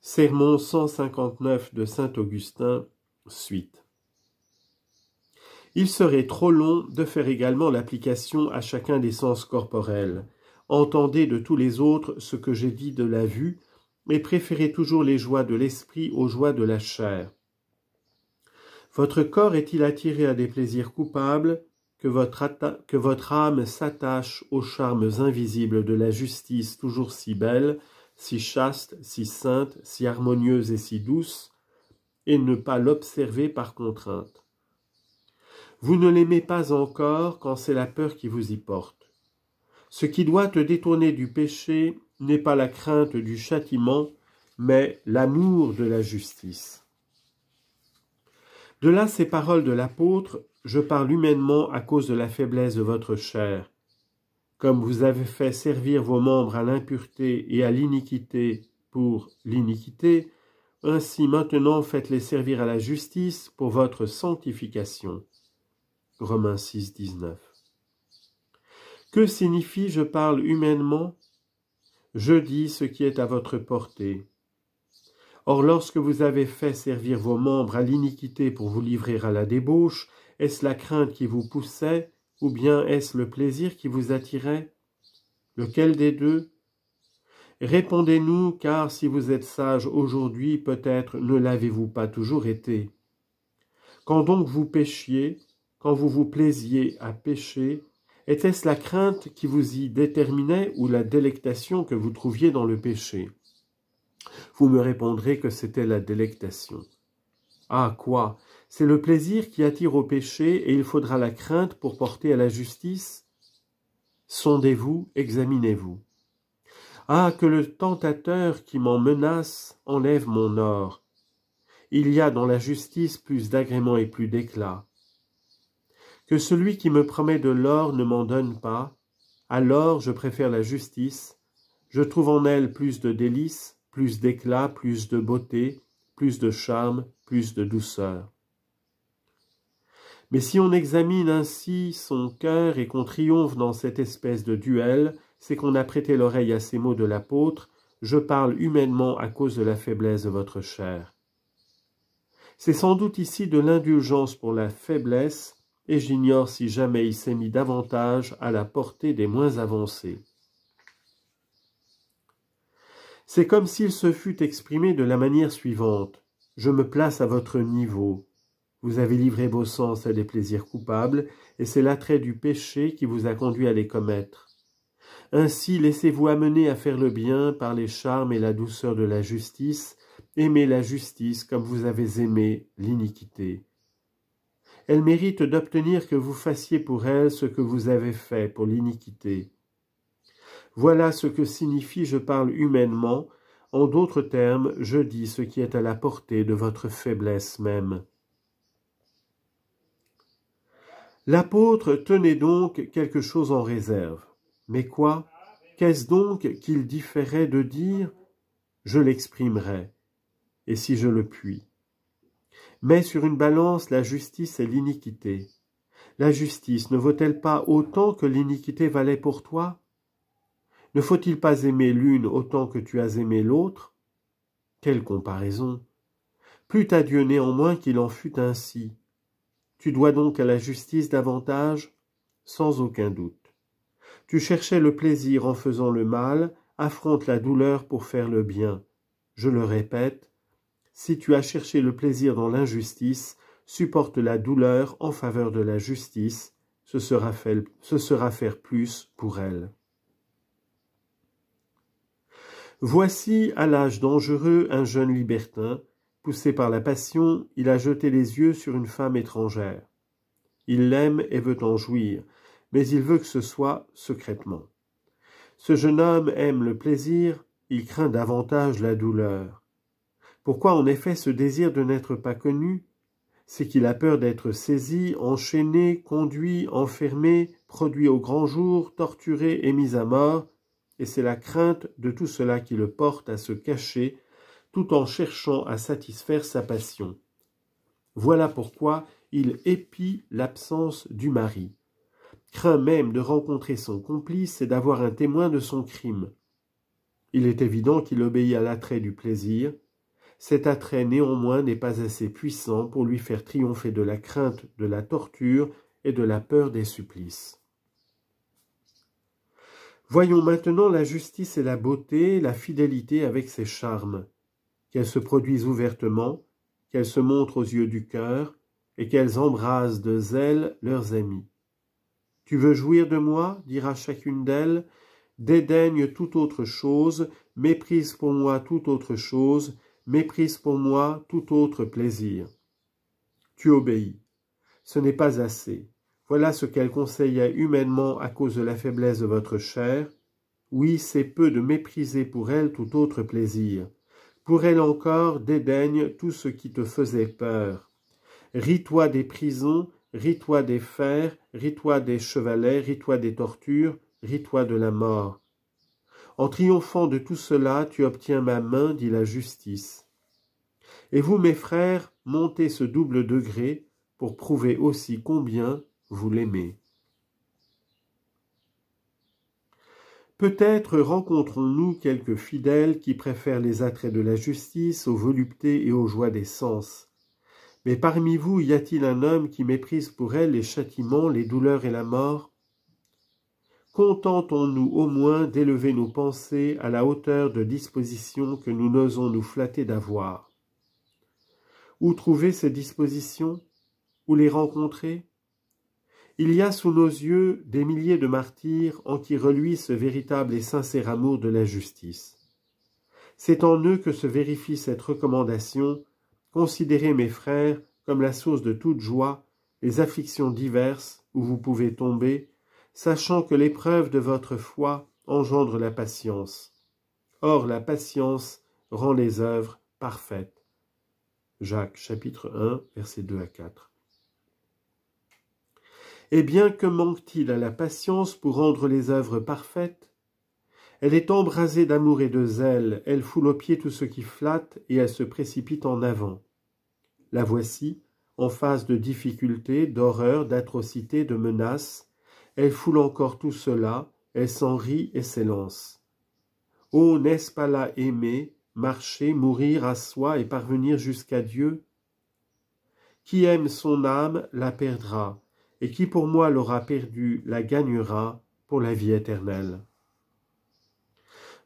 Sermon 159 de Saint Augustin, suite. Il serait trop long de faire également l'application à chacun des sens corporels. Entendez de tous les autres ce que j'ai dit de la vue, mais préférez toujours les joies de l'esprit aux joies de la chair. Votre corps est-il attiré à des plaisirs coupables, que votre, que votre âme s'attache aux charmes invisibles de la justice toujours si belle, si chaste, si sainte, si harmonieuse et si douce, et ne pas l'observer par contrainte. Vous ne l'aimez pas encore quand c'est la peur qui vous y porte. Ce qui doit te détourner du péché n'est pas la crainte du châtiment, mais l'amour de la justice. De là ces paroles de l'apôtre, je parle humainement à cause de la faiblesse de votre chair comme vous avez fait servir vos membres à l'impureté et à l'iniquité pour l'iniquité, ainsi maintenant faites-les servir à la justice pour votre sanctification. Romains 6, 19. Que signifie je parle humainement Je dis ce qui est à votre portée. Or lorsque vous avez fait servir vos membres à l'iniquité pour vous livrer à la débauche, est-ce la crainte qui vous poussait ou bien est-ce le plaisir qui vous attirait Lequel des deux Répondez-nous, car si vous êtes sage aujourd'hui, peut-être ne l'avez-vous pas toujours été. Quand donc vous péchiez, quand vous vous plaisiez à pécher, était-ce la crainte qui vous y déterminait ou la délectation que vous trouviez dans le péché Vous me répondrez que c'était la délectation. Ah quoi c'est le plaisir qui attire au péché, et il faudra la crainte pour porter à la justice. Sondez-vous, examinez-vous. Ah, que le tentateur qui m'en menace enlève mon or. Il y a dans la justice plus d'agrément et plus d'éclat. Que celui qui me promet de l'or ne m'en donne pas, alors je préfère la justice, je trouve en elle plus de délices, plus d'éclat, plus de beauté, plus de charme, plus de douceur. Mais si on examine ainsi son cœur et qu'on triomphe dans cette espèce de duel, c'est qu'on a prêté l'oreille à ces mots de l'apôtre « Je parle humainement à cause de la faiblesse de votre chair ». C'est sans doute ici de l'indulgence pour la faiblesse, et j'ignore si jamais il s'est mis davantage à la portée des moins avancés. C'est comme s'il se fût exprimé de la manière suivante. Je me place à votre niveau, vous avez livré vos sens à des plaisirs coupables, et c'est l'attrait du péché qui vous a conduit à les commettre. Ainsi, laissez-vous amener à faire le bien par les charmes et la douceur de la justice, aimez la justice comme vous avez aimé l'iniquité. Elle mérite d'obtenir que vous fassiez pour elle ce que vous avez fait pour l'iniquité. Voilà ce que signifie je parle humainement, en d'autres termes, je dis ce qui est à la portée de votre faiblesse même. L'apôtre tenait donc quelque chose en réserve. Mais quoi Qu'est-ce donc qu'il différait de dire Je l'exprimerai, et si je le puis. Mais sur une balance la justice et l'iniquité. La justice ne vaut-elle pas autant que l'iniquité valait pour toi Ne faut-il pas aimer l'une autant que tu as aimé l'autre Quelle comparaison Plût à Dieu néanmoins qu'il en fût ainsi. Tu dois donc à la justice davantage Sans aucun doute. Tu cherchais le plaisir en faisant le mal, affronte la douleur pour faire le bien. Je le répète, si tu as cherché le plaisir dans l'injustice, supporte la douleur en faveur de la justice, ce sera, ce sera faire plus pour elle. Voici, à l'âge dangereux, un jeune libertin, Poussé par la passion, il a jeté les yeux sur une femme étrangère. Il l'aime et veut en jouir, mais il veut que ce soit secrètement. Ce jeune homme aime le plaisir, il craint davantage la douleur. Pourquoi en effet ce désir de n'être pas connu C'est qu'il a peur d'être saisi, enchaîné, conduit, enfermé, produit au grand jour, torturé et mis à mort, et c'est la crainte de tout cela qui le porte à se cacher tout en cherchant à satisfaire sa passion. Voilà pourquoi il épie l'absence du mari, craint même de rencontrer son complice et d'avoir un témoin de son crime. Il est évident qu'il obéit à l'attrait du plaisir. Cet attrait néanmoins n'est pas assez puissant pour lui faire triompher de la crainte de la torture et de la peur des supplices. Voyons maintenant la justice et la beauté, la fidélité avec ses charmes qu'elles se produisent ouvertement, qu'elles se montrent aux yeux du cœur, et qu'elles embrasent de zèle leurs amis. Tu veux jouir de moi, dira chacune d'elles, dédaigne toute autre chose, méprise pour moi toute autre chose, méprise pour moi tout autre plaisir. Tu obéis. Ce n'est pas assez. Voilà ce qu'elle conseillait humainement à cause de la faiblesse de votre chair. Oui, c'est peu de mépriser pour elle tout autre plaisir pour elle encore dédaigne tout ce qui te faisait peur. Ris-toi des prisons, ris-toi des fers, ris-toi des chevalets, ris-toi des tortures, ris-toi de la mort. En triomphant de tout cela, tu obtiens ma main, dit la justice. Et vous, mes frères, montez ce double degré pour prouver aussi combien vous l'aimez. Peut-être rencontrons-nous quelques fidèles qui préfèrent les attraits de la justice aux voluptés et aux joies des sens. Mais parmi vous, y a-t-il un homme qui méprise pour elle les châtiments, les douleurs et la mort Contentons-nous au moins d'élever nos pensées à la hauteur de dispositions que nous n'osons nous flatter d'avoir. Où trouver ces dispositions Où les rencontrer il y a sous nos yeux des milliers de martyrs en qui reluit ce véritable et sincère amour de la justice. C'est en eux que se vérifie cette recommandation « Considérez mes frères comme la source de toute joie, les afflictions diverses où vous pouvez tomber, sachant que l'épreuve de votre foi engendre la patience. Or la patience rend les œuvres parfaites. » Jacques chapitre 1, versets 2 à 4. Et bien que manque-t-il à la patience pour rendre les œuvres parfaites Elle est embrasée d'amour et de zèle, elle foule aux pieds tout ce qui flatte et elle se précipite en avant. La voici, en face de difficultés, d'horreurs, d'atrocités, de menaces, elle foule encore tout cela, elle s'en rit et s'élance. Oh, n'est-ce pas là aimer, marcher, mourir à soi et parvenir jusqu'à Dieu Qui aime son âme la perdra, et qui pour moi l'aura perdue la gagnera pour la vie éternelle.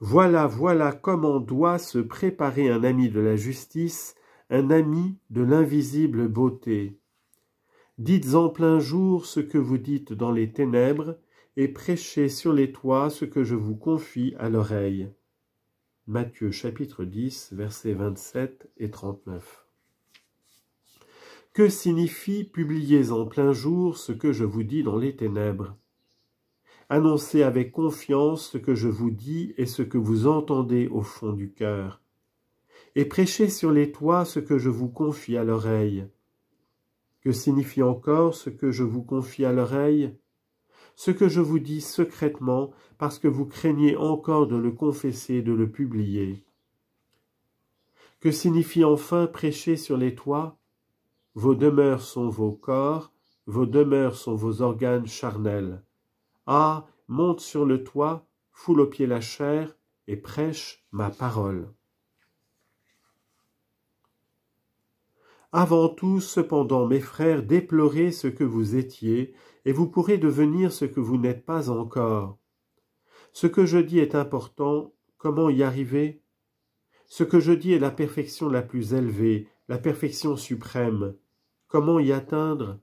Voilà, voilà comment doit se préparer un ami de la justice, un ami de l'invisible beauté. Dites en plein jour ce que vous dites dans les ténèbres, et prêchez sur les toits ce que je vous confie à l'oreille. Matthieu chapitre 10, versets 27 et 39. Que signifie publiez en plein jour ce que je vous dis dans les ténèbres Annoncez avec confiance ce que je vous dis et ce que vous entendez au fond du cœur, et prêchez sur les toits ce que je vous confie à l'oreille. Que signifie encore ce que je vous confie à l'oreille Ce que je vous dis secrètement parce que vous craignez encore de le confesser de le publier. Que signifie enfin prêcher sur les toits vos demeures sont vos corps, vos demeures sont vos organes charnels. Ah, monte sur le toit, foule au pied la chair, et prêche ma parole. Avant tout, cependant, mes frères, déplorez ce que vous étiez, et vous pourrez devenir ce que vous n'êtes pas encore. Ce que je dis est important, comment y arriver Ce que je dis est la perfection la plus élevée, la perfection suprême. Comment y atteindre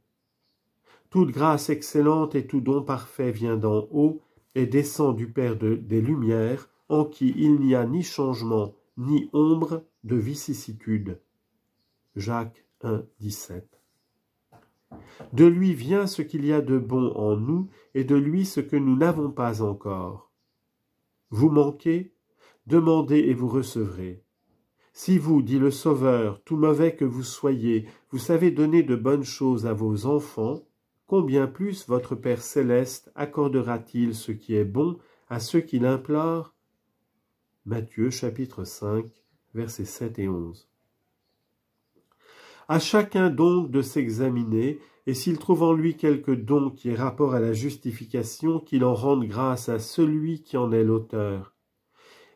Toute grâce excellente et tout don parfait vient d'en haut et descend du Père des Lumières, en qui il n'y a ni changement, ni ombre de vicissitude. Jacques 1, 17. De lui vient ce qu'il y a de bon en nous, et de lui ce que nous n'avons pas encore. Vous manquez Demandez et vous recevrez. Si vous, dit le Sauveur, tout mauvais que vous soyez, vous savez donner de bonnes choses à vos enfants, combien plus votre Père céleste accordera-t-il ce qui est bon à ceux qui l'implorent Matthieu chapitre 5, versets 7 et 11. À chacun donc de s'examiner, et s'il trouve en lui quelque don qui ait rapport à la justification, qu'il en rende grâce à celui qui en est l'auteur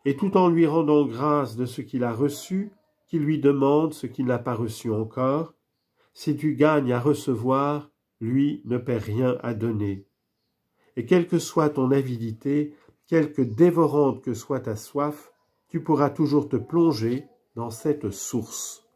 et tout en lui rendant grâce de ce qu'il a reçu, qu'il lui demande ce qu'il n'a pas reçu encore. Si tu gagnes à recevoir, lui ne perd rien à donner. Et quelle que soit ton avidité, quelque dévorante que soit ta soif, tu pourras toujours te plonger dans cette source.